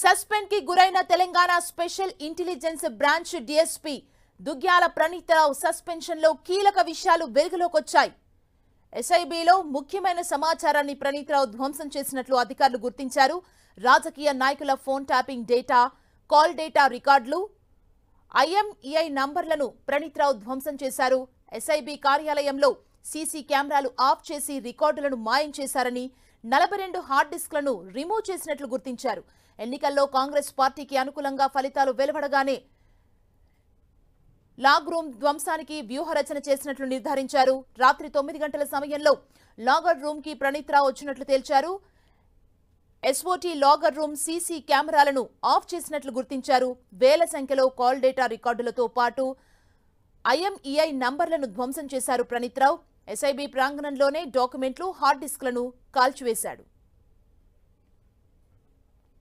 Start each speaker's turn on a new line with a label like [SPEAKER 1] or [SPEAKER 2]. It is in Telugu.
[SPEAKER 1] సస్పెండ్ కి గురైన Telangana special intelligence branch DSP Duggyala Praneetharao సస్పెన్షన్లో కీలక విషయాలు వెలుగులోకొచ్చాయి ఎస్ఐబిలో ముఖ్యమైన సమాచారాన్ని ప్రణీతరావు ధ్వంసం చేసినట్లు అధికారులు గుర్తించారు రాజకీయ నాయకుల phone tapping data call data రికార్డులు ఐఎంఈఐ నంబర్లను ప్రణీతరావు ధ్వంసం చేశారు ఎస్ఐబి కార్యాలయంలో సీసీ కెమెరాలు ఆఫ్ చేసి రికార్డులను మాయం చేశారని నలభై రెండు హార్డ్ డిస్క్లను రిమూవ్ చేసినట్లు గుర్తించారు ఎన్నికల్లో కాంగ్రెస్ పార్టీకి అనుకూలంగా ఫలితాలు వెలువడగానే లాగ్ రూమ్ ధ్వంసానికి వ్యూహరచన చేసినట్లు నిర్ధారించారు రాత్రి తొమ్మిది గంటల సమయంలో లాగర్ రూమ్ కి రావు వచ్చినట్లు తేల్చారు ఎస్ఓటీ లాగర్ రూమ్ సీసీ కెమెరాలను ఆఫ్ చేసినట్లు గుర్తించారు వేల సంఖ్యలో కాల్ డేటా రికార్డులతో పాటు ఐఎంఈఐ నంబర్లను ధ్వంసం చేశారు ప్రణీత్ రావు ఎస్ఐబి ప్రాంగణంలోనే డాక్యుమెంట్లు హార్డ్ డిస్క్లను కాల్చివేశాడు